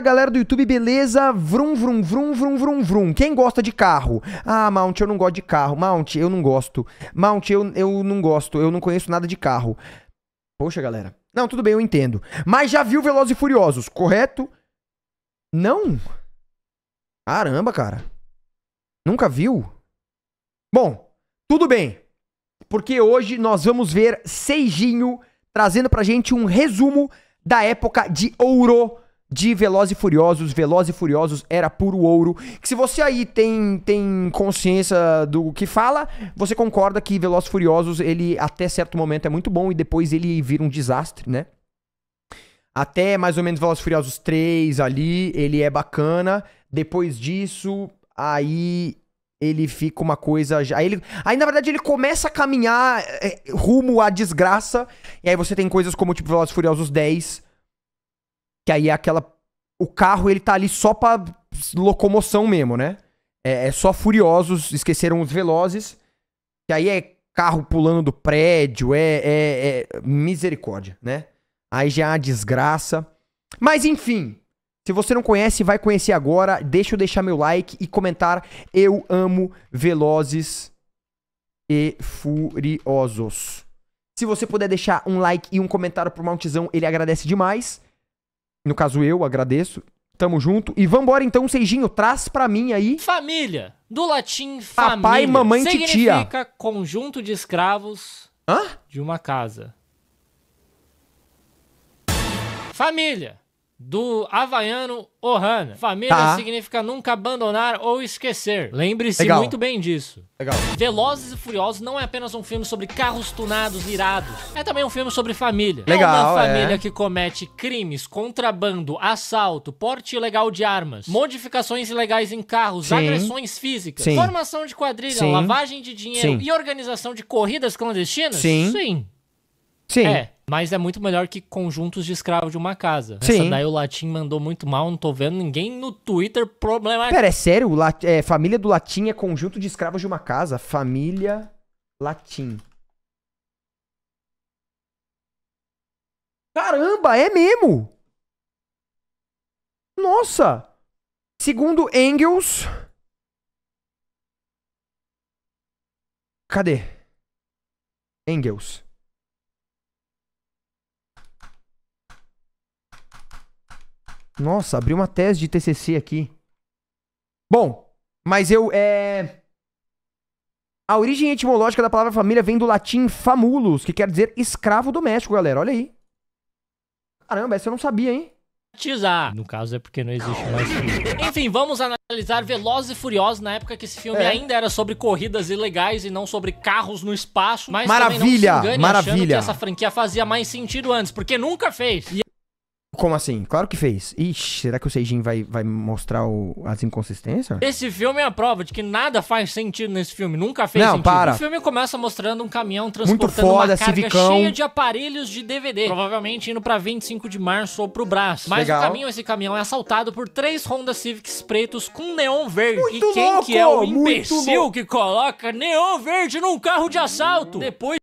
Fala galera do YouTube, beleza? Vrum, vrum, vrum, vrum, vrum, vrum. Quem gosta de carro? Ah, Mount, eu não gosto de carro. Mount, eu não gosto. Mount, eu, eu não gosto. Eu não conheço nada de carro. Poxa, galera. Não, tudo bem, eu entendo. Mas já viu Velozes e Furiosos, correto? Não? Caramba, cara. Nunca viu? Bom, tudo bem. Porque hoje nós vamos ver Seijinho trazendo pra gente um resumo da época de ouro de Velozes e Furiosos, Velozes e Furiosos era puro ouro. Que se você aí tem, tem consciência do que fala, você concorda que Velozes e Furiosos, ele até certo momento é muito bom e depois ele vira um desastre, né? Até mais ou menos Velozes e Furiosos 3 ali, ele é bacana. Depois disso, aí ele fica uma coisa. Aí, ele, aí na verdade, ele começa a caminhar é, rumo à desgraça. E aí você tem coisas como, tipo, Velozes e Furiosos 10 que aí é aquela. O carro, ele tá ali só pra locomoção mesmo, né? É, é só furiosos, esqueceram os velozes. Que aí é carro pulando do prédio, é, é, é misericórdia, né? Aí já é uma desgraça. Mas enfim, se você não conhece, vai conhecer agora. Deixa eu deixar meu like e comentar. Eu amo Velozes e Furiosos. Se você puder deixar um like e um comentário pro Mountzão, ele agradece demais. No caso, eu agradeço. Tamo junto. E vambora então, Seijinho, traz pra mim aí. Família. Do latim família. Papai, mamãe, Significa titia. Significa conjunto de escravos Hã? de uma casa. Família do havaiano Ohana. Família tá. significa nunca abandonar ou esquecer. Lembre-se muito bem disso. Legal. Velozes e Furiosos não é apenas um filme sobre carros tunados irados. É também um filme sobre família. É Legal, é uma família é. que comete crimes, contrabando, assalto, porte ilegal de armas, modificações ilegais em carros, Sim. agressões físicas, Sim. formação de quadrilha, Sim. lavagem de dinheiro e organização de corridas clandestinas? Sim. Sim. Sim. É. Mas é muito melhor que conjuntos de escravos de uma casa. Sim. Essa daí o Latim mandou muito mal, não tô vendo ninguém no Twitter problemático. Pera, é sério? Lat... É, família do Latim é conjunto de escravos de uma casa. Família Latim. Caramba, é mesmo? Nossa! Segundo Engels. Cadê? Engels. Nossa, abri uma tese de TCC aqui. Bom, mas eu. É... A origem etimológica da palavra família vem do latim famulus, que quer dizer escravo doméstico, galera. Olha aí. Caramba, essa eu não sabia, hein? No caso é porque não existe mais filme. Enfim, vamos analisar Velozes e Furiosos na época que esse filme é. ainda era sobre corridas ilegais e não sobre carros no espaço. Mas maravilha, não se engane maravilha. achando que essa franquia fazia mais sentido antes, porque nunca fez. E como assim? Claro que fez. Ixi, será que o Seijin vai, vai mostrar o, as inconsistências? Esse filme é a prova de que nada faz sentido nesse filme. Nunca fez Não, sentido. para. O filme começa mostrando um caminhão transportando Muito foda, uma carga civicão. cheia de aparelhos de DVD. Provavelmente indo pra 25 de março ou pro braço. Mas Legal. o caminho, esse caminhão é assaltado por três Honda Civics pretos com neon verde. Muito e quem louco, que é o imbecil que coloca neon verde num carro de assalto? Depois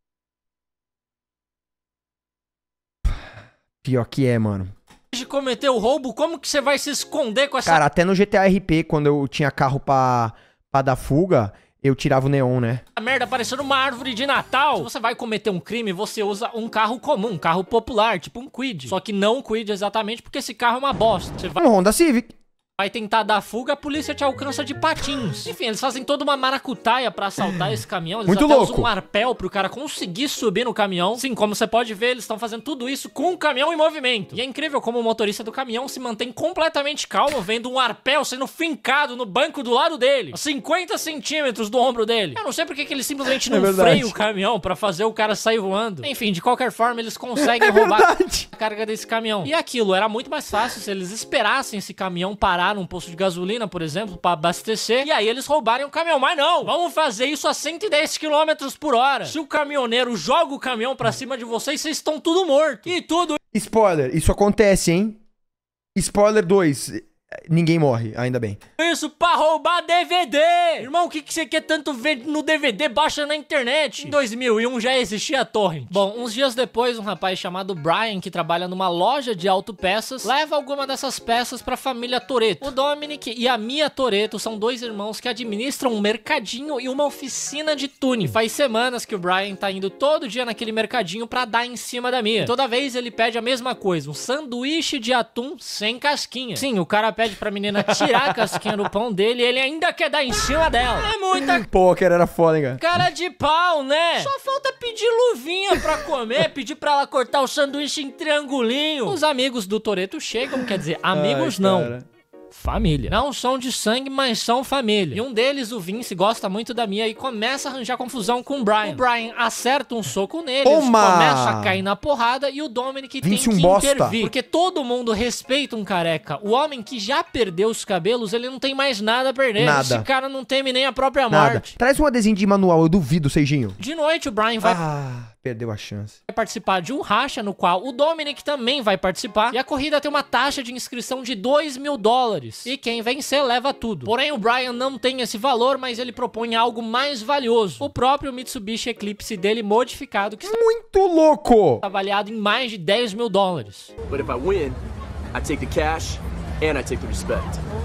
Pior que é, mano de cometer o roubo, como que você vai se esconder com essa... Cara, até no GTA RP, quando eu tinha carro pra, pra dar fuga, eu tirava o neon, né? A merda parecendo uma árvore de Natal. Se você vai cometer um crime, você usa um carro comum, um carro popular, tipo um Quid. Só que não um Quid exatamente, porque esse carro é uma bosta. Você vai... Um Honda Civic vai tentar dar fuga, a polícia te alcança de patins. Enfim, eles fazem toda uma maracutaia pra assaltar esse caminhão. Eles Muito até louco. usam um arpel pro cara conseguir subir no caminhão. Sim, como você pode ver, eles estão fazendo tudo isso com o caminhão em movimento. E é incrível como o motorista do caminhão se mantém completamente calmo vendo um arpel sendo fincado no banco do lado dele. A 50 centímetros do ombro dele. Eu não sei porque que ele simplesmente é não é freia o caminhão pra fazer o cara sair voando. Enfim, de qualquer forma, eles conseguem é roubar verdade. a carga desse caminhão. E aquilo, era muito mais fácil se eles esperassem esse caminhão parar num posto de gasolina, por exemplo, para abastecer, e aí eles roubarem o caminhão. Mas não, vamos fazer isso a 110 km por hora. Se o caminhoneiro joga o caminhão para cima de vocês, vocês estão tudo morto. E tudo. Spoiler, isso acontece, hein? Spoiler 2 ninguém morre, ainda bem. Isso pra roubar DVD! Irmão, o que, que você quer tanto ver no DVD? Baixa na internet! Em 2001 já existia a torrent. Bom, uns dias depois, um rapaz chamado Brian, que trabalha numa loja de autopeças, leva alguma dessas peças pra família Toreto. O Dominic e a Mia Toreto são dois irmãos que administram um mercadinho e uma oficina de túnel. Faz semanas que o Brian tá indo todo dia naquele mercadinho pra dar em cima da Mia. E toda vez ele pede a mesma coisa, um sanduíche de atum sem casquinha. Sim, o cara pede pra menina tirar a casquinha do pão dele e ele ainda quer dar em cima dela. É muita... Pôquer era foda, hein, cara. Cara de pau, né? Só falta pedir luvinha pra comer, pedir pra ela cortar o sanduíche em triangulinho. Os amigos do Toreto chegam, quer dizer, amigos Ai, não família. Não são de sangue, mas são família. E um deles, o Vince, gosta muito da Mia e começa a arranjar confusão com o Brian. O Brian acerta um soco nele, começa a cair na porrada e o Dominic Vince tem que um bosta. intervir. Porque todo mundo respeita um careca. O homem que já perdeu os cabelos, ele não tem mais nada a perder. Nada. Esse cara não teme nem a própria nada. morte. Traz um adesivo de manual, eu duvido, Seijinho. De noite, o Brian vai... Ah perdeu a chance. Vai participar de um racha, no qual o Dominic também vai participar, e a corrida tem uma taxa de inscrição de 2 mil dólares, e quem vencer leva tudo. Porém, o Brian não tem esse valor, mas ele propõe algo mais valioso, o próprio Mitsubishi Eclipse dele modificado, que está muito louco, avaliado em mais de 10 mil dólares. Mas se eu win, eu pego o dinheiro.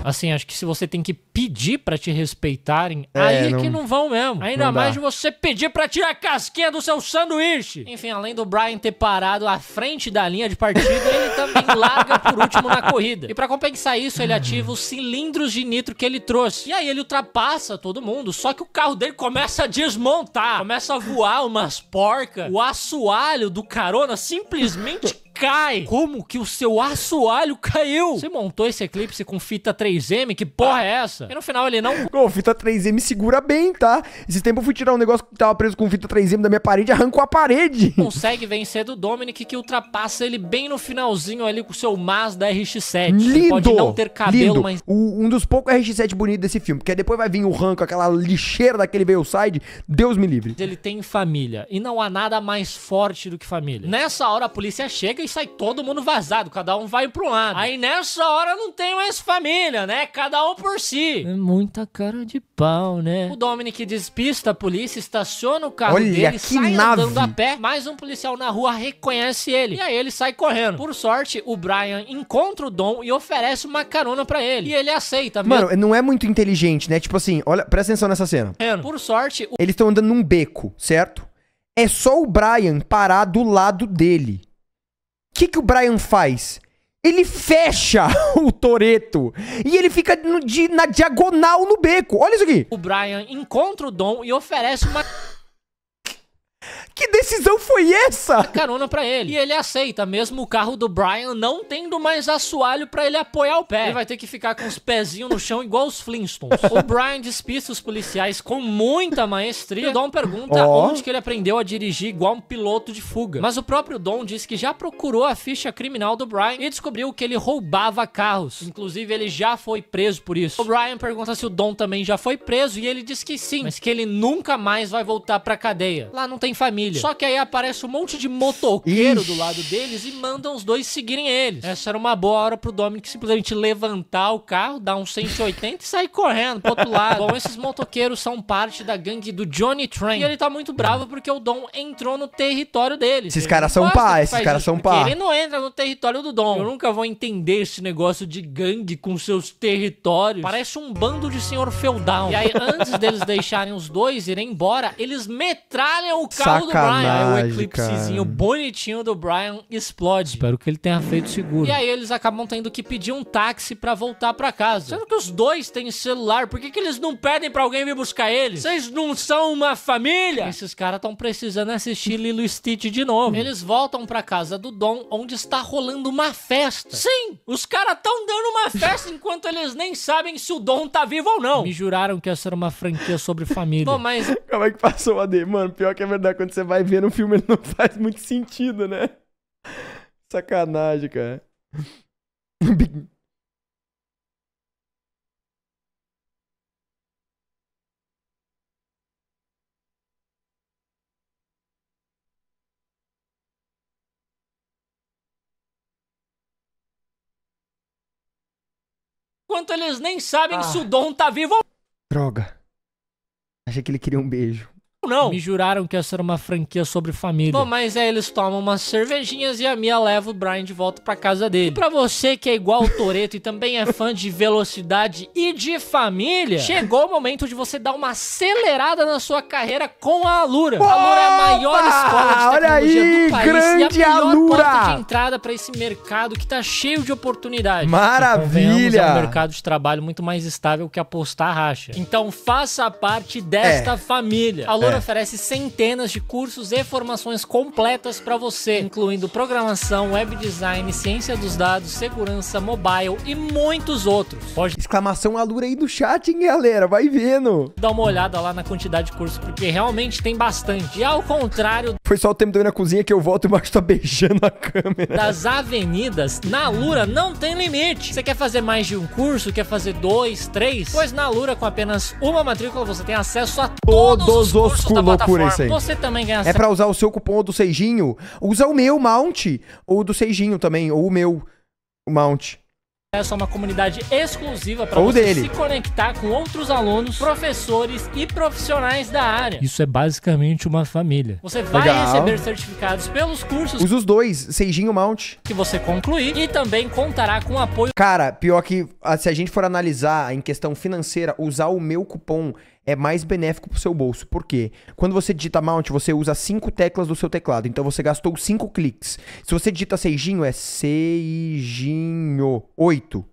Assim, acho que se você tem que pedir para te respeitarem, é, aí é que não vão mesmo. Ainda mais de você pedir para tirar a casquinha do seu sanduíche. Enfim, além do Brian ter parado à frente da linha de partida, ele também larga por último na corrida. E para compensar isso, ele ativa os cilindros de nitro que ele trouxe. E aí ele ultrapassa todo mundo, só que o carro dele começa a desmontar, começa a voar umas porcas. O assoalho do carona simplesmente cai. Como que o seu assoalho caiu? Você montou esse Eclipse com fita 3M? Que porra ah. é essa? E no final ele não... Ô, fita 3M segura bem, tá? Esse tempo eu fui tirar um negócio que tava preso com fita 3M da minha parede e arrancou a parede. Consegue vencer do Dominic que ultrapassa ele bem no finalzinho ali com o seu Mazda RX-7. Lindo! Ele pode não ter cabelo, lindo. mas... O, um dos poucos RX-7 bonitos desse filme, porque depois vai vir o ranco, aquela lixeira daquele veio Side. Deus me livre. Ele tem família e não há nada mais forte do que família. Nessa hora a polícia chega e sai todo mundo vazado, cada um vai pro lado. Aí nessa hora não tem mais família, né? Cada um por si. É muita cara de pau, né? O Dominic despista a polícia, estaciona o carro Olha, dele, sai nave. andando a pé. Mais um policial na rua reconhece ele. E aí ele sai correndo. Por sorte, o Brian encontra o Dom e oferece uma carona para ele. E ele aceita, mesmo. Mano, não é muito inteligente, né? Tipo assim, olha, presta atenção nessa cena. É, por sorte, o... eles estão andando num beco, certo? É só o Brian parar do lado dele que, que o Brian faz? Ele fecha o Toreto e ele fica no, de, na diagonal no beco. Olha isso aqui. O Brian encontra o Dom e oferece uma que decisão foi essa? É carona pra ele. E ele aceita, mesmo o carro do Brian não tendo mais assoalho para ele apoiar o pé. Ele vai ter que ficar com os pezinhos no chão igual os Flintstones. o Brian despista os policiais com muita maestria. O Dom pergunta oh. onde que ele aprendeu a dirigir igual um piloto de fuga. Mas o próprio Dom diz que já procurou a ficha criminal do Brian e descobriu que ele roubava carros. Inclusive, ele já foi preso por isso. O Brian pergunta se o Dom também já foi preso e ele diz que sim, mas que ele nunca mais vai voltar pra cadeia. Lá não tem família família. Só que aí aparece um monte de motoqueiro Ixi. do lado deles e mandam os dois seguirem eles. Essa era uma boa hora pro Dominic simplesmente levantar o carro, dar um 180 e sair correndo pro outro lado. Bom, esses motoqueiros são parte da gangue do Johnny Train. E ele tá muito bravo porque o Dom entrou no território dele. Esses caras são pá, esses caras são pá. Ele não entra no território do Dom. Eu nunca vou entender esse negócio de gangue com seus territórios. Parece um bando de senhor feudal. E aí, antes deles deixarem os dois irem embora, eles metralham o carro Brian. Aí o eclipsezinho cara. bonitinho do Brian explode. Espero que ele tenha feito seguro. E aí eles acabam tendo que pedir um táxi para voltar para casa. Sendo que os dois têm celular, por que, que eles não pedem para alguém vir buscar eles? Vocês não são uma família? Esses caras estão precisando assistir Lilo Stitch de novo. Eles voltam para casa do Dom, onde está rolando uma festa. Sim, os caras estão dando uma festa enquanto eles nem sabem se o Dom tá vivo ou não. Me juraram que essa era uma franquia sobre família. Bom, mas... Como é que passou a D? Mano, pior que é verdade, quando você você vai ver no filme, ele não faz muito sentido, né? Sacanagem, cara. Enquanto eles nem sabem ah. se o Dom tá vivo Droga. Achei que ele queria um beijo não. Me juraram que ia ser uma franquia sobre família. Bom, mas aí é, eles tomam umas cervejinhas e a Mia leva o Brian de volta pra casa dele. E pra você que é igual o Toreto e também é fã de velocidade e de família, chegou o momento de você dar uma acelerada na sua carreira com a Alura. Opa! A Alura é a maior escola de tecnologia aí, do país grande e a melhor Alura. porta de entrada para esse mercado que tá cheio de oportunidades. Maravilha! É um mercado de trabalho muito mais estável que apostar racha. Então faça parte desta é. família. A é. Alura é. oferece centenas de cursos e formações completas para você, incluindo programação, web design, ciência dos dados, segurança, mobile e muitos outros. Pode exclamação alura aí do chat, hein, galera? Vai vendo. Dá uma olhada lá na quantidade de cursos porque realmente tem bastante. E ao contrário, foi só o tempo ir na cozinha que eu volto e o Marcos tá beijando a câmera. Das avenidas, na Lura não tem limite. Você quer fazer mais de um curso? Quer fazer dois, três? Pois na Lura, com apenas uma matrícula, você tem acesso a todos, todos os, os recursos da plataforma. Isso aí. Você também ganha É para usar o seu cupom do Seijinho. Usa o meu mount. Ou do Seijinho também. Ou o meu mount. Essa é uma comunidade exclusiva para você dele. se conectar com outros alunos, professores e profissionais da área. Isso é basicamente uma família. Você vai Legal. receber certificados pelos cursos. Usa os dois, Seijinho Mount. Que você concluir e também contará com apoio. Cara, pior que ah, se a gente for analisar em questão financeira, usar o meu cupom é mais benéfico para o seu bolso. Por quê? Quando você digita mount, você usa cinco teclas do seu teclado. Então você gastou cinco cliques. Se você digita seijinho, é seijinho 8.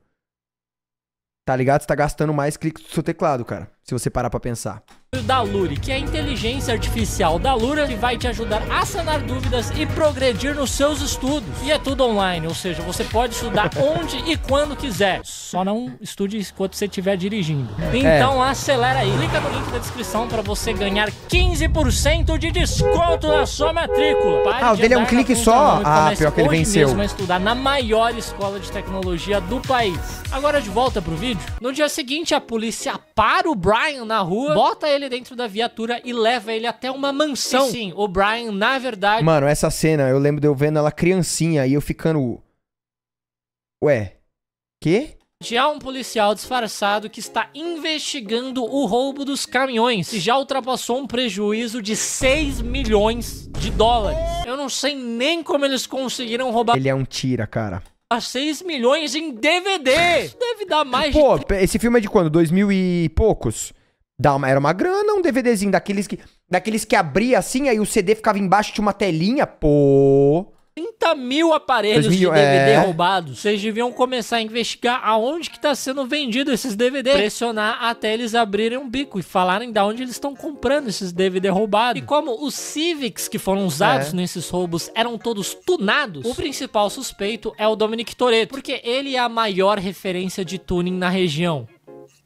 Tá ligado? Você tá gastando mais cliques do seu teclado, cara se você parar para pensar. Da Lure, que é a inteligência artificial da Lura, que vai te ajudar a sanar dúvidas e progredir nos seus estudos. E é tudo online, ou seja, você pode estudar onde e quando quiser. Só não estude enquanto você estiver dirigindo. É. Então é. acelera aí. Clica no link da descrição para você ganhar 15% de desconto na sua matrícula. Pare ah, o de dele é um clique só? Ah, pior que ele venceu. Mesmo a estudar na maior escola de tecnologia do país. Agora de volta pro vídeo. No dia seguinte, a polícia para o Brian Brian na rua, bota ele dentro da viatura e leva ele até uma mansão. E sim, o Brian, na verdade. Mano, essa cena, eu lembro de eu vendo ela criancinha e eu ficando. Ué, quê? Já um policial disfarçado que está investigando o roubo dos caminhões e já ultrapassou um prejuízo de 6 milhões de dólares. Eu não sei nem como eles conseguiram roubar. Ele é um tira, cara a 6 milhões em DVD. Deve dar mais Pô, de... esse filme é de quando? 2000 e poucos? Dá uma, era uma grana, um DVDzinho daqueles que, daqueles que abria assim, aí o CD ficava embaixo de uma telinha. Pô. 30 mil aparelhos de DVD é... roubados. Vocês deviam começar a investigar aonde que tá sendo vendido esses DVD. Pressionar até eles abrirem um bico e falarem da onde eles estão comprando esses DVD roubados. E como os Civics que foram usados é. nesses roubos eram todos tunados, o principal suspeito é o Dominic Toretto, porque ele é a maior referência de tuning na região.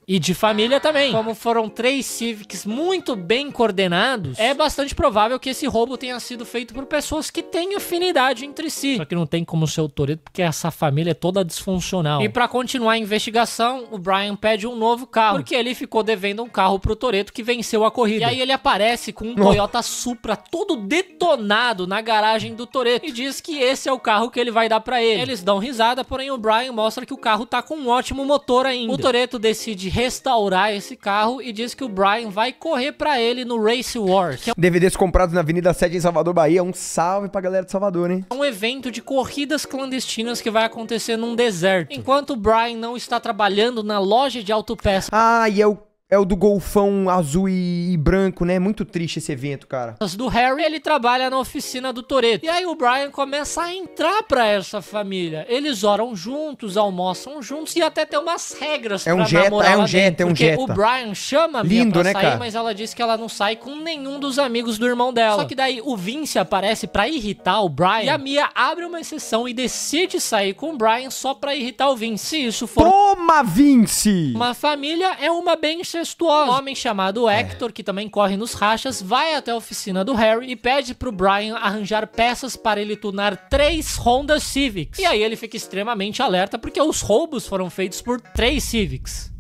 E de família também. Como foram três Civics muito bem coordenados, é bastante provável que esse roubo tenha sido feito por pessoas que têm afinidade entre si. Só que não tem como ser o Toreto porque essa família é toda disfuncional. E para continuar a investigação, o Brian pede um novo carro, porque ele ficou devendo um carro pro Toreto que venceu a corrida. E aí ele aparece com um Toyota Supra todo detonado na garagem do Toreto e diz que esse é o carro que ele vai dar para ele. Eles dão risada, porém o Brian mostra que o carro tá com um ótimo motor ainda. O Toreto decide restaurar esse carro e diz que o Brian vai correr para ele no Race Wars. É... DVDs comprados na Avenida 7 em Salvador, Bahia. Um salve pra galera de Salvador, hein? É um evento de corridas clandestinas que vai acontecer num deserto. Enquanto o Brian não está trabalhando na loja de autopeças. Ah, e eu é é o do golfão azul e, branco, né? Muito triste esse evento, cara. As Do Harry, ele trabalha na oficina do Toreto. E aí o Brian começa a entrar pra essa família. Eles oram juntos, almoçam juntos e até tem umas regras é um pra jeta, namorar É um jeta, é um jeta. o Brian chama a Mia Lindo, pra né, sair, cara? mas ela diz que ela não sai com nenhum dos amigos do irmão dela. Só que daí o Vince aparece pra irritar o Brian e a Mia abre uma exceção e decide sair com o Brian só pra irritar o Vince. Se isso for... Toma, Vince! Uma família é uma exceção incestuosa. Um homem chamado é. Hector, é. que também corre nos rachas, vai até a oficina do Harry e pede pro Brian arranjar peças para ele tunar três Honda Civics. E aí ele fica extremamente alerta porque os roubos foram feitos por três Civics.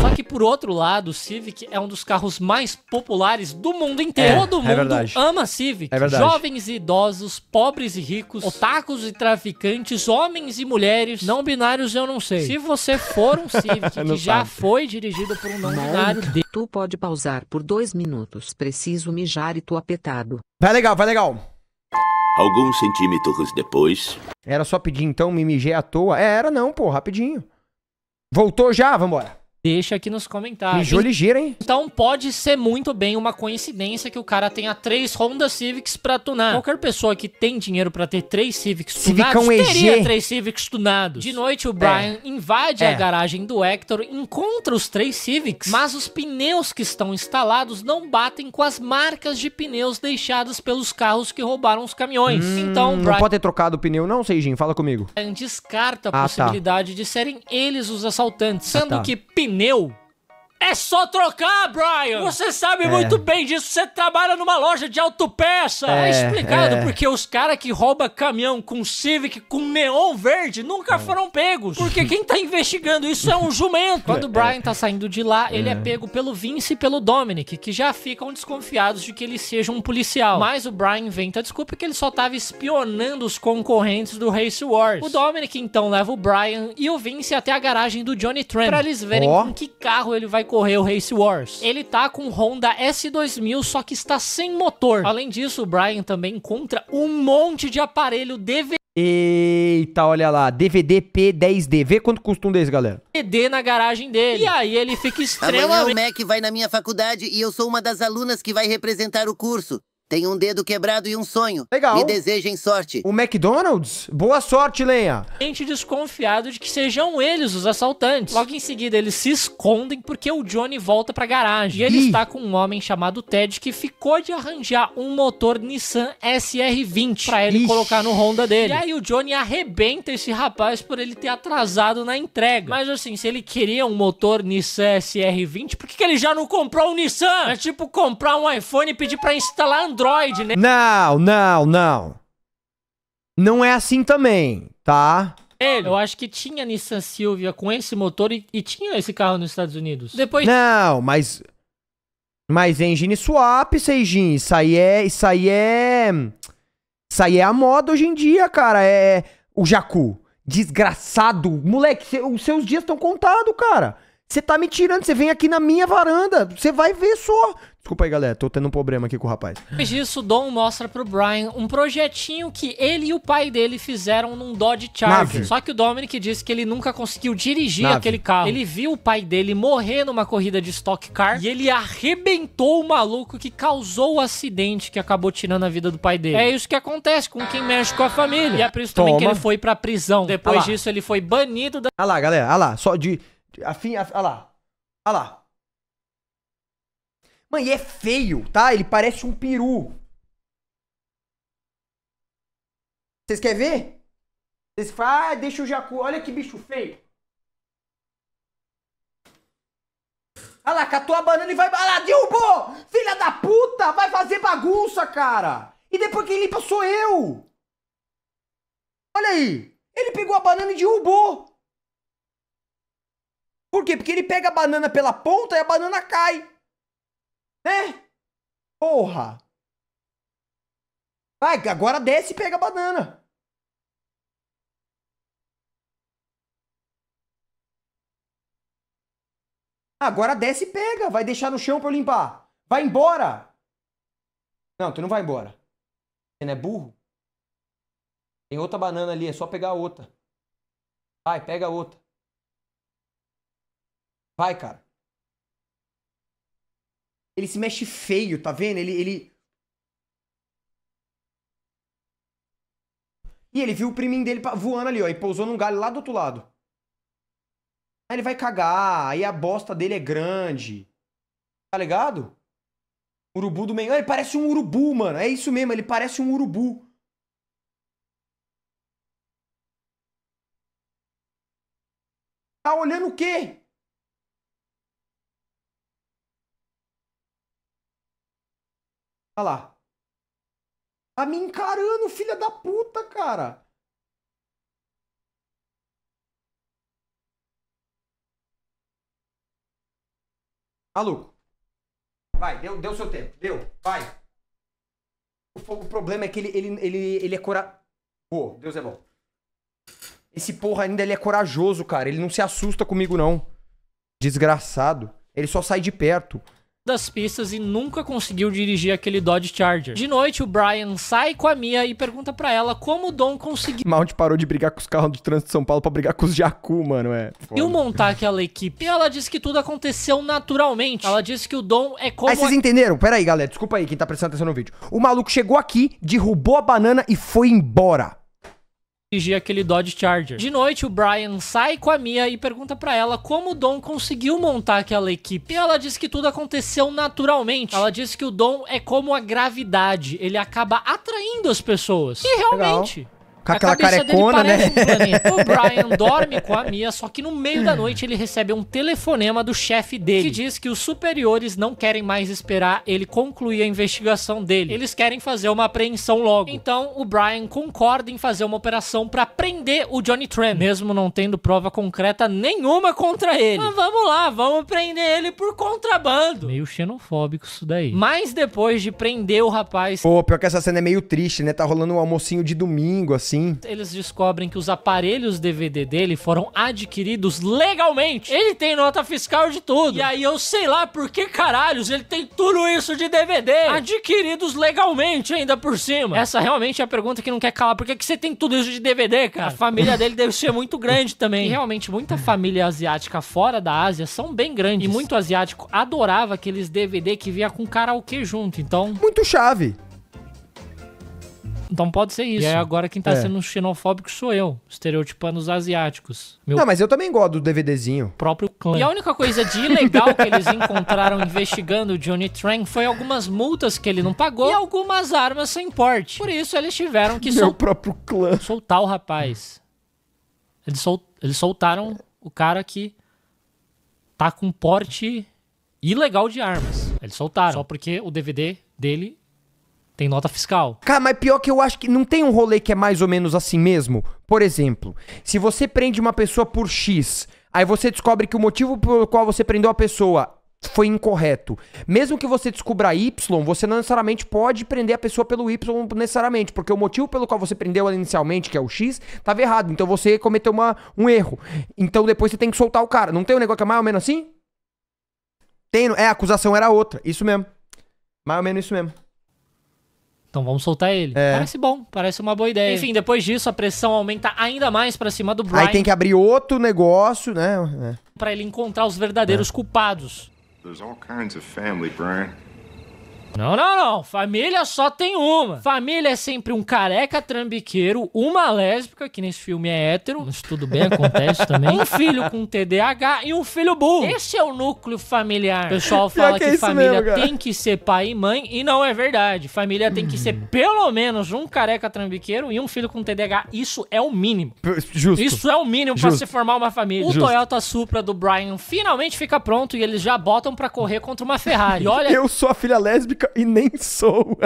Só que por outro lado, o Civic é um dos carros mais populares do mundo inteiro. É, Todo é mundo é verdade. ama Civic. É verdade. Jovens e idosos, pobres e ricos, otakus e traficantes, homens e mulheres, não binários eu não sei. Se você for um Civic que já sabe. foi dirigido por um não binário, de... tu pode pausar por dois minutos. Preciso mijar e tu apetado. Vai legal, vai legal. Alguns centímetros depois. Era só pedir então, me mijei à toa? É, era não, pô, rapidinho. Voltou já, vambora. Deixa aqui nos comentários. Mijou então, ligeiro, hein? Então pode ser muito bem uma coincidência que o cara tenha três Honda Civics pra tunar. Qualquer pessoa que tem dinheiro pra ter três Civics Civicão tunados EG. teria três Civics tunados. De noite, o é. Brian é. invade é. a garagem do Hector, encontra os três Civics, mas os pneus que estão instalados não batem com as marcas de pneus deixadas pelos carros que roubaram os caminhões. Hum, então, Brian... Não pode ter trocado o pneu não, Seijin? Fala comigo. Descarta a ah, tá. possibilidade tá. de serem eles os assaltantes, ah, sendo ah, tá. que pneus pneu é só trocar, Brian! Você é. sabe é. muito bem disso, você trabalha numa loja de autopeça! É, é explicado é. porque os caras que roubam caminhão com Civic com neon verde nunca é. foram pegos. Porque quem tá investigando isso é um jumento. Quando o é. Brian tá saindo de lá, ele é pego pelo Vince e pelo Dominic, que já ficam desconfiados de que ele seja um policial. Mas o Brian inventa desculpa que ele só tava espionando os concorrentes do Race Wars. O Dominic então leva o Brian e o Vince até a garagem do Johnny Trent pra eles verem oh. com que carro ele vai correr o Race Wars. Ele tá com Honda S2000, só que está sem motor. Além disso, o Brian também encontra um monte de aparelho DVD. Eita, olha lá, DVD P10D. Vê quanto custa um desse, galera. DVD na garagem dele. E aí ele fica extremamente... Amanhã o Mac vai na minha faculdade e eu sou uma das alunas que vai representar o curso. Tem um dedo quebrado e um sonho. Legal. Me desejem sorte. O McDonald's? Boa sorte, Lenha. Gente desconfiado de que sejam eles os assaltantes. Logo em seguida, eles se escondem porque o Johnny volta pra garagem. E ele Ih. está com um homem chamado Ted que ficou de arranjar um motor Nissan SR20 pra ele Ixi. colocar no Honda dele. E aí o Johnny arrebenta esse rapaz por ele ter atrasado na entrega. Mas assim, se ele queria um motor Nissan SR20, por que, que ele já não comprou um Nissan? É tipo comprar um iPhone e pedir pra instalar Android. Android, né? Não, não, não. Não é assim também, tá? Ele, eu acho que tinha Nissan Silvia com esse motor e, e tinha esse carro nos Estados Unidos. Depois. Não, mas. Mas engine swap, Seijin. Isso aí é. Isso aí é. Isso aí é a moda hoje em dia, cara. É. é o Jacu. Desgraçado. Moleque, cê, os seus dias estão contados, cara. Você tá me tirando. Você vem aqui na minha varanda. Você vai ver só. Desculpa aí, galera, tô tendo um problema aqui com o rapaz. Depois disso, Dom mostra pro Brian um projetinho que ele e o pai dele fizeram num Dodge Charger. Nave. Só que o Dominic disse que ele nunca conseguiu dirigir Nave. aquele carro. Ele viu o pai dele morrer numa corrida de Stock Car e ele arrebentou o maluco que causou o acidente que acabou tirando a vida do pai dele. É isso que acontece com quem mexe com a família. E é por isso também que ele foi pra prisão. Depois ah disso, ele foi banido da... Ah lá, galera, ah lá, só de... Afim, ah lá, ah lá. Mano, e é feio, tá? Ele parece um peru. Vocês querem ver? Vocês falam, ah, deixa o jacu. Olha que bicho feio. Olha lá, catou a banana e vai. Olha lá, derrubou! Filha da puta! Vai fazer bagunça, cara! E depois quem limpa sou eu! Olha aí! Ele pegou a banana e derrubou! Por quê? Porque ele pega a banana pela ponta e a banana cai. Né? Porra! Vai, agora desce e pega a banana. Agora desce e pega. Vai deixar no chão pra eu limpar. Vai embora. Não, tu não vai embora. Você não é burro? Tem outra banana ali, é só pegar a outra. Vai, pega a outra. Vai, cara. Ele se mexe feio, tá vendo? Ele, ele... E ele viu o priminho dele voando ali, ó, e pousou num galho lá do outro lado. Aí ele vai cagar, aí a bosta dele é grande. Tá ligado? Urubu do meio. Ah, ele parece um urubu, mano. É isso mesmo, ele parece um urubu. Tá olhando o quê? Olha lá. Tá me encarando, filha da puta, cara. Maluco. Tá vai, deu, deu seu tempo. Deu, vai. O, o problema é que ele, ele, ele, ele é cora... Pô, oh, Deus é bom. Esse porra ainda ele é corajoso, cara. Ele não se assusta comigo, não. Desgraçado. Ele só sai de perto das pistas e nunca conseguiu dirigir aquele Dodge Charger. De noite, o Brian sai com a Mia e pergunta para ela como o Dom conseguiu. Mount parou de brigar com os carros de trânsito de São Paulo para brigar com os Jacu, mano, é. E montar aquela equipe. E ela diz que tudo aconteceu naturalmente. Ela disse que o Dom é como. Aí vocês a... entenderam? Pera aí, galera. Desculpa aí quem tá prestando atenção no vídeo. O maluco chegou aqui, derrubou a banana e foi embora dirigir aquele Dodge Charger. De noite, o Brian sai com a Mia e pergunta para ela como o Dom conseguiu montar aquela equipe. E ela diz que tudo aconteceu naturalmente. Ela diz que o Dom é como a gravidade, ele acaba atraindo as pessoas. E realmente... Legal com aquela carecona, né? Um o Brian dorme com a Mia, só que no meio da noite ele recebe um telefonema do chefe dele, que diz que os superiores não querem mais esperar ele concluir a investigação dele. Eles querem fazer uma apreensão logo. Então o Brian concorda em fazer uma operação para prender o Johnny Tran, mesmo não tendo prova concreta nenhuma contra ele. Mas vamos lá, vamos prender ele por contrabando. Meio xenofóbico isso daí. Mas depois de prender o rapaz. Pô, pior que essa cena é meio triste, né? Tá rolando um almocinho de domingo, assim Sim. Eles descobrem que os aparelhos DVD dele foram adquiridos legalmente. Ele tem nota fiscal de tudo. E aí eu sei lá por que caralhos ele tem tudo isso de DVD adquiridos legalmente ainda por cima. Essa realmente é a pergunta que não quer calar. Por que, que você tem tudo isso de DVD, cara? A família dele deve ser muito grande também. E realmente muita família asiática fora da Ásia são bem grandes. E muito asiático adorava aqueles DVD que via com karaokê junto, então... Muito chave. Então pode ser isso. E aí agora quem tá é. sendo xenofóbico sou eu, estereotipando os asiáticos. Meu não, mas eu também gosto do DVDzinho. Próprio clã. E a única coisa de ilegal que eles encontraram investigando o Johnny Trang foi algumas multas que ele não pagou e algumas armas sem porte. Por isso eles tiveram que sol... próprio clã. soltar o rapaz. Eles, sol... eles soltaram o cara que tá com porte ilegal de armas. Eles soltaram. Só porque o DVD dele tem nota fiscal. Cara, mas pior que eu acho que não tem um rolê que é mais ou menos assim mesmo. Por exemplo, se você prende uma pessoa por X, aí você descobre que o motivo pelo qual você prendeu a pessoa foi incorreto. Mesmo que você descubra Y, você não necessariamente pode prender a pessoa pelo Y necessariamente, porque o motivo pelo qual você prendeu ela inicialmente, que é o X, estava errado. Então você cometeu uma, um erro. Então depois você tem que soltar o cara. Não tem um negócio que é mais ou menos assim? Tem, é, a acusação era outra. Isso mesmo. Mais ou menos isso mesmo. Então vamos soltar ele. É. Parece bom, parece uma boa ideia. Enfim, depois disso a pressão aumenta ainda mais para cima do Brian. Aí tem que abrir outro negócio, né? É. Para ele encontrar os verdadeiros é. culpados. There's all kinds of family, Brian. Não, não, não. Família só tem uma. Família é sempre um careca trambiqueiro, uma lésbica, que nesse filme é hétero. Mas tudo bem, acontece também. Um filho com TDAH e um filho burro. Esse é o núcleo familiar. O pessoal fala que, que é família mesmo, tem que ser pai e mãe, e não é verdade. Família tem que ser hum. pelo menos um careca trambiqueiro e um filho com TDAH. Isso é o mínimo. Justo. Isso é o mínimo para se formar uma família. O Justo. Toyota Supra do Brian finalmente fica pronto e eles já botam para correr contra uma Ferrari. E olha. Eu sou a filha lésbica e nem soa.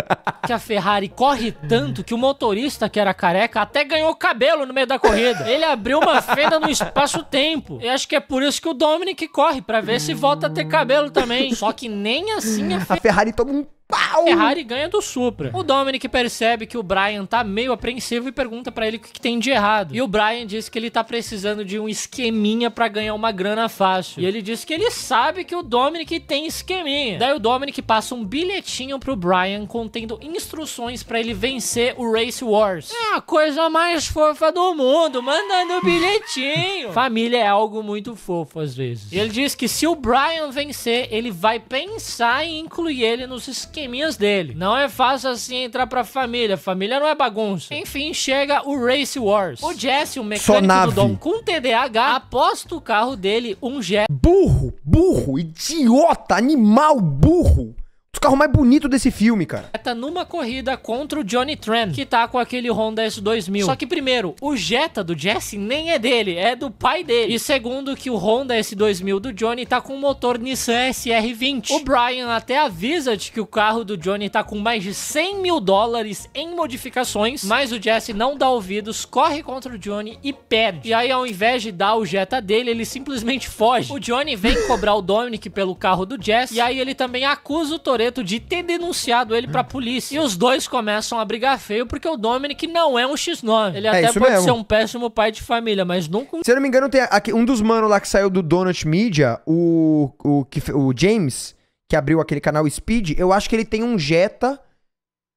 que a Ferrari corre tanto que o motorista, que era careca, até ganhou cabelo no meio da corrida. Ele abriu uma fenda no espaço-tempo. E acho que é por isso que o Dominic corre, para ver se volta a ter cabelo também. Só que nem assim a, Fe... a Ferrari toma um pau! Ferrari ganha do Supra. O Dominic percebe que o Brian tá meio apreensivo e pergunta para ele o que, que, tem de errado. E o Brian diz que ele tá precisando de um esqueminha para ganhar uma grana fácil. E ele diz que ele sabe que o Dominic tem esqueminha. Daí o Dominic passa um bilhetinho pro Brian contendo instruções para ele vencer o Race Wars. É a coisa mais fofa do mundo, mandando bilhetinho. Família é algo muito fofo às vezes. Ele diz que se o Brian vencer, ele vai pensar em incluir ele nos esquemas esqueminhas dele. Não é fácil assim entrar pra família. Família não é bagunça. Enfim, chega o Race Wars. O Jesse, o mecânico Sonave. do Dom com TDAH, aposta o carro dele um jet. Burro, burro, idiota, animal burro. Os carros mais bonitos desse filme, cara. Tá numa corrida contra o Johnny Tran, que tá com aquele Honda S2000. Só que, primeiro, o Jetta do Jesse nem é dele, é do pai dele. E segundo, que o Honda S2000 do Johnny tá com um motor Nissan SR20. O Brian até avisa de que o carro do Johnny tá com mais de 100 mil dólares em modificações, mas o Jesse não dá ouvidos, corre contra o Johnny e perde. E aí, ao invés de dar o Jetta dele, ele simplesmente foge. O Johnny vem cobrar o Dominic pelo carro do Jesse, e aí ele também acusa o Toreto Toreto de ter denunciado ele pra polícia. E os dois começam a brigar feio porque o Dominic não é um X9. Ele é até pode mesmo. ser um péssimo pai de família, mas nunca. Se eu não me engano, tem aqui, um dos manos lá que saiu do Donut Media, o, o, o James, que abriu aquele canal Speed, eu acho que ele tem um Jetta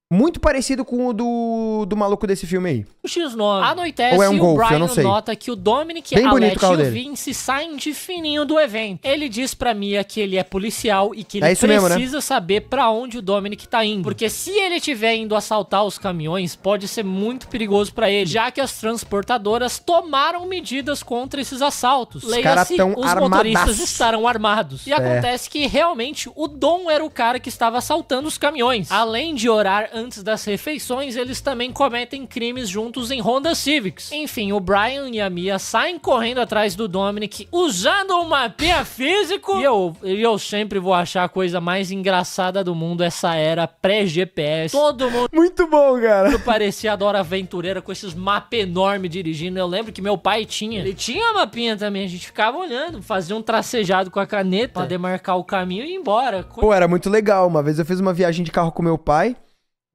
muito parecido com o do, do maluco desse filme aí. O X9 anoitece Ou é um e o Brian nota que o Dominic, Bem a bonito e o dele. Vince saem de fininho do evento. Ele diz pra Mia que ele é policial e que é ele É isso mesmo, né? precisa saber pra onde o Dominic tá indo. Porque se ele estiver indo assaltar os caminhões, pode ser muito perigoso pra ele, já que as transportadoras tomaram medidas contra esses assaltos. Leia-se, os motoristas estarão armados. E é. acontece que realmente o Dom era o cara que estava assaltando os caminhões. Além de orar antes das refeições, eles também cometem crimes juntos em Honda Civics. Enfim, o Brian e a Mia saem correndo atrás do Dominic usando um mapinha físico. E eu, eu sempre vou achar a coisa mais engraçada do mundo essa era pré-GPS. Todo mundo. Muito bom, cara. Eu parecia a Aventureira com esses mapas enormes dirigindo. Eu lembro que meu pai tinha. Ele tinha mapinha também. A gente ficava olhando, fazia um tracejado com a caneta pra demarcar o caminho e ir embora. Pô, era muito legal. Uma vez eu fiz uma viagem de carro com meu pai.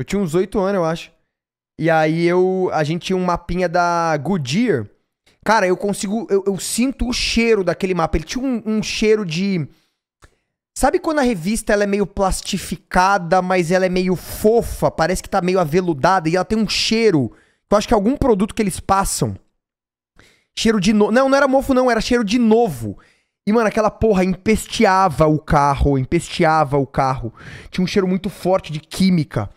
Eu tinha uns 8 anos, eu acho. E aí eu. A gente tinha um mapinha da Goodyear. Cara, eu consigo. Eu, eu sinto o cheiro daquele mapa. Ele tinha um, um cheiro de. Sabe quando a revista ela é meio plastificada, mas ela é meio fofa, parece que tá meio aveludada e ela tem um cheiro. Eu acho que é algum produto que eles passam. Cheiro de novo. Não, não era mofo, não, era cheiro de novo. E, mano, aquela porra empesteava o carro, empesteava o carro. Tinha um cheiro muito forte de química.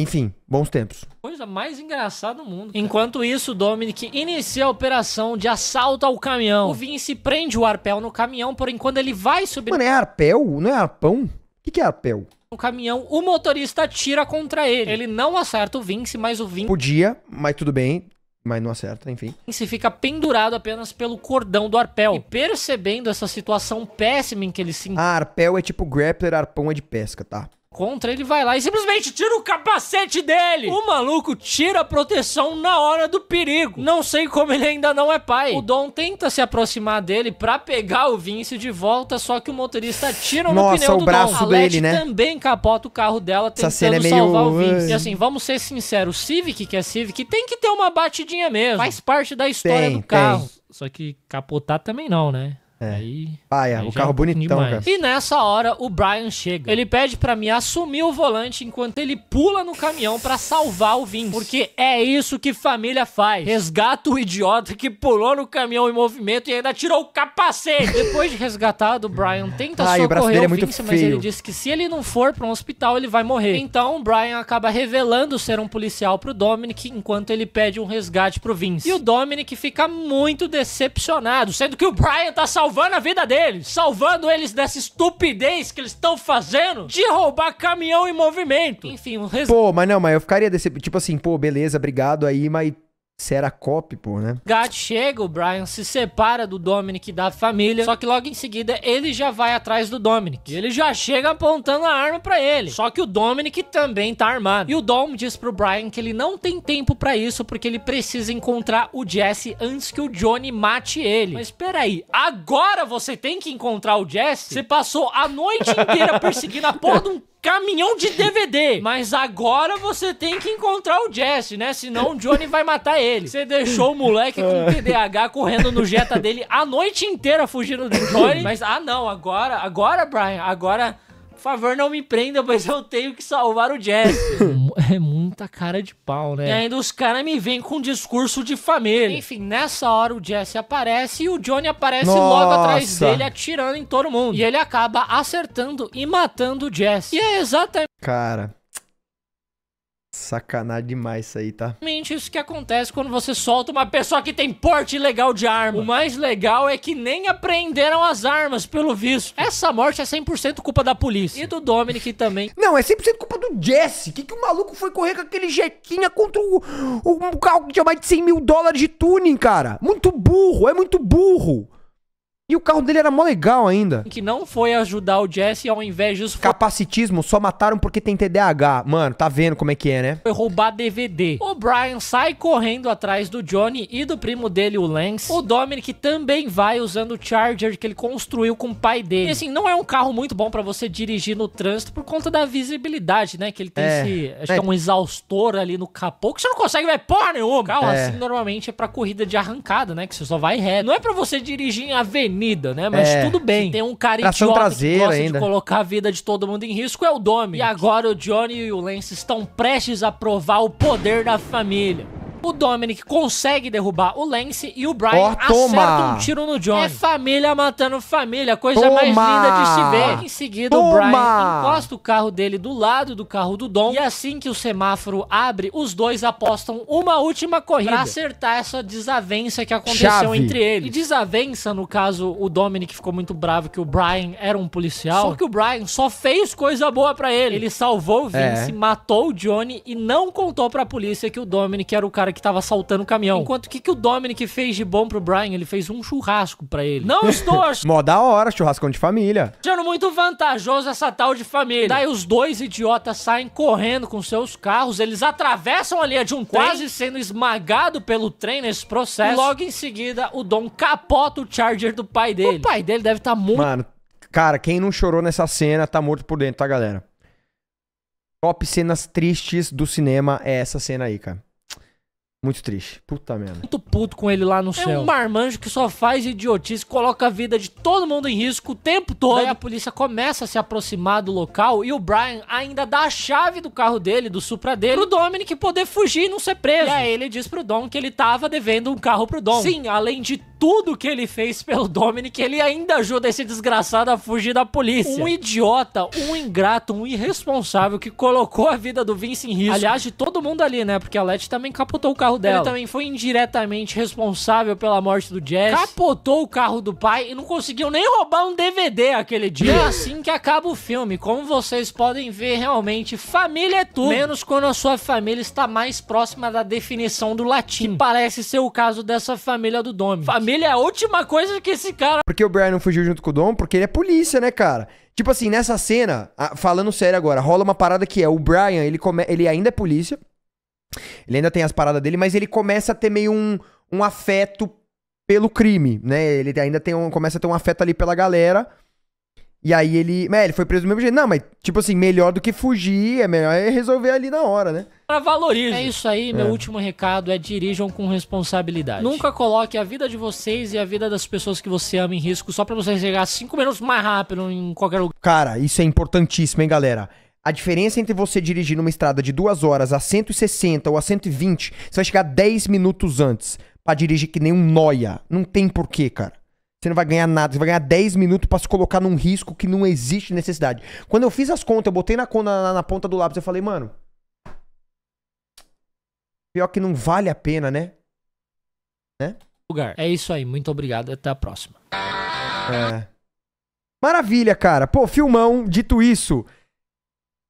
Enfim, bons tempos. Coisa mais engraçada do mundo. Cara. Enquanto isso, Dominic inicia a operação de assalto ao caminhão. O Vince prende o arpel no caminhão, porém, quando ele vai subir. Mano, é arpel? Não é arpão? O que, que é arpel? No caminhão, o motorista atira contra ele. Ele não acerta o Vince, mas o Vince. Podia, mas tudo bem mas não acerta, enfim. Vince fica pendurado apenas pelo cordão do arpel. E percebendo essa situação péssima em que ele se... Ah, arpel é tipo grappler, arpão é de pesca, tá? contra, ele vai lá e simplesmente tira o capacete dele. O maluco tira a proteção na hora do perigo. Não sei como ele ainda não é pai. O Dom tenta se aproximar dele para pegar o Vince de volta, só que o motorista tira o pneu do o braço Dom. dele, né? também capota o carro dela tentando é meio... salvar o Vince. E assim, vamos ser sinceros, o Civic que é Civic tem que ter uma batidinha mesmo. Faz parte da história tem, do carro. Tem. Só que capotar também não, né? É. Aí, Paia, aí o carro é bonitão, cara. E nessa hora o Brian chega. Ele pede para mim assumir o volante enquanto ele pula no caminhão para salvar o Vince. Porque é isso que família faz. Resgata o idiota que pulou no caminhão em movimento e ainda tirou o capacete. Depois de resgatado, o Brian tenta Ai, socorrer é o, o Vince, mas ele diz que se ele não for para um hospital, ele vai morrer. Então o Brian acaba revelando ser um policial pro Dominic enquanto ele pede um resgate pro Vince. E o Dominic fica muito decepcionado, sendo que o Brian tá salvando salvando a vida deles, salvando eles dessa estupidez que eles estão fazendo de roubar caminhão em movimento. Enfim, um res... Pô, mas não, mas eu ficaria desse. Tipo assim, pô, beleza, obrigado aí, mas copy, pô, né? Gat chega, o Brian se separa do Dominic e da família, só que logo em seguida ele já vai atrás do Dominic. E ele já chega apontando a arma para ele. Só que o Dominic também tá armado. E o Dom diz pro Brian que ele não tem tempo para isso porque ele precisa encontrar o Jesse antes que o Johnny mate ele. Mas peraí, agora você tem que encontrar o Jesse? Você passou a noite inteira perseguindo a porra de um caminhão de DVD. Mas agora você tem que encontrar o Jesse, né? Senão o Johnny vai matar ele. Você deixou o moleque com TDAH correndo no Jetta dele a noite inteira fugindo do Johnny. Mas, ah não, agora, agora, Brian, agora... Por favor, não me prenda, pois eu tenho que salvar o Jesse é muita cara de pau, né? E ainda os caras me vêm com um discurso de família. Enfim, nessa hora o Jesse aparece e o Johnny aparece Nossa. logo atrás dele, atirando em todo mundo. E ele acaba acertando e matando o Jesse. E é exatamente. Cara. Sacanagem demais isso aí, tá? Mente isso que acontece quando você solta uma pessoa que tem porte legal de arma. O mais legal é que nem apreenderam as armas, pelo visto. Essa morte é 100% culpa da polícia. E do Dominic também. Não, é 100% culpa do Jesse. Que que o maluco foi correr com aquele jequinha contra o, o, um carro que tinha mais de 100 mil dólares de tuning, cara? Muito burro, é muito burro. E o carro dele era mó legal ainda. Que não foi ajudar o Jesse ao invés de Capacitismo só mataram porque tem TDAH. Mano, tá vendo como é que é, né? Foi roubar DVD. O Brian sai correndo atrás do Johnny e do primo dele, o Lance. O Dominic também vai usando o Charger que ele construiu com o pai dele. E assim, não é um carro muito bom para você dirigir no trânsito por conta da visibilidade, né? Que ele tem é, esse. Acho é. que é um exaustor ali no capô que você não consegue ver porra nenhuma. carro é. assim normalmente é pra corrida de arrancada, né? Que você só vai reto. Não é para você dirigir em avenida punida, né? Mas é, tudo bem. Tem um cara idiota que gosta ainda. de colocar a vida de todo mundo em risco, é o Domi. E agora o Johnny e o Lance estão prestes a provar o poder da família. O Dominic consegue derrubar o Lance e o Brian oh, acerta um tiro no Johnny. É família matando família, coisa toma. mais linda de se ver. Em seguida, toma. o Brian encosta o carro dele do lado do carro do Dom e assim que o semáforo abre, os dois apostam uma última corrida pra acertar essa desavença que aconteceu Chave. entre eles. E desavença, no caso, o Dominic ficou muito bravo que o Brian era um policial. Só que o Brian só fez coisa boa para ele. Ele salvou o é. Vince, é. matou o Johnny e não contou pra polícia que o Dominic era o cara cara que tava saltando o caminhão. Enquanto o que, que o Dominic fez de bom pro Brian? Ele fez um churrasco para ele. Não estou Mó da hora, churrascão de família. Achando muito vantajoso essa tal de família. Daí os dois idiotas saem correndo com seus carros, eles atravessam a linha de um trem, quase sendo esmagado pelo trem nesse processo. Logo em seguida, o Dom capota o Charger do pai dele. O pai dele deve estar tá muito. Mano, cara, quem não chorou nessa cena tá morto por dentro, tá, galera? Top cenas tristes do cinema é essa cena aí, cara. Muito triste. Puta merda. Muito puto com ele lá no céu. É um marmanjo que só faz idiotice, coloca a vida de todo mundo em risco o tempo todo. Daí a polícia começa a se aproximar do local e o Brian ainda dá a chave do carro dele, do Supra dele, pro Dominic poder fugir e não ser preso. E aí ele diz pro Dom que ele tava devendo um carro pro Dom. Sim, além de tudo que ele fez pelo Dominic, ele ainda ajuda esse desgraçado a fugir da polícia. Um idiota, um ingrato, um irresponsável que colocou a vida do Vince em risco. Aliás, de todo mundo ali, né? Porque a Letty também capotou o carro dela. Ele também foi indiretamente responsável pela morte do Jess. Capotou o carro do pai e não conseguiu nem roubar um DVD aquele dia. É, é assim que acaba o filme. Como vocês podem ver, realmente, família é tudo. Menos quando a sua família está mais próxima da definição do latim. Que parece ser o caso dessa família do Dominic. Família família é a última coisa que esse cara. Porque o Brian não fugiu junto com o Dom? Porque ele é polícia, né, cara? Tipo assim, nessa cena, falando sério agora, rola uma parada que é o Brian, ele, come... ele ainda é polícia. Ele ainda tem as paradas dele, mas ele começa a ter meio um, um afeto pelo crime, né? Ele ainda tem um, começa a ter um afeto ali pela galera. E aí ele. É, ele foi preso do mesmo jeito. Não, mas, tipo assim, melhor do que fugir, é melhor é resolver ali na hora, né? Pra valoriza. É isso aí, meu é. último recado é dirijam com responsabilidade. Nunca coloque a vida de vocês e a vida das pessoas que você ama em risco só pra você chegar cinco minutos mais rápido em qualquer lugar. Cara, isso é importantíssimo, hein, galera? A diferença entre você dirigir numa estrada de duas horas a 160 ou a 120, você vai chegar 10 minutos antes para dirigir que nem um noia. Não tem porquê, cara. Você não vai ganhar nada, você vai ganhar 10 minutos para se colocar num risco que não existe necessidade. Quando eu fiz as contas, eu botei na, na, na ponta do lápis, eu falei, mano. Pior que não vale a pena, né? Né? Lugar. É isso aí, muito obrigado, até a próxima. É. Maravilha, cara. Pô, filmão, dito isso.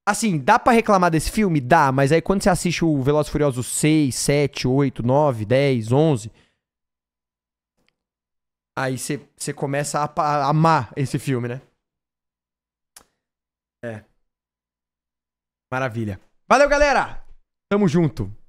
Assim, dá para reclamar desse filme? Dá, mas aí quando você assiste o Velozes Furiosos 6, 7, 8, 9, 10, 11. Aí você começa a, a amar esse filme, né? É. Maravilha. Valeu, galera! Tamo junto.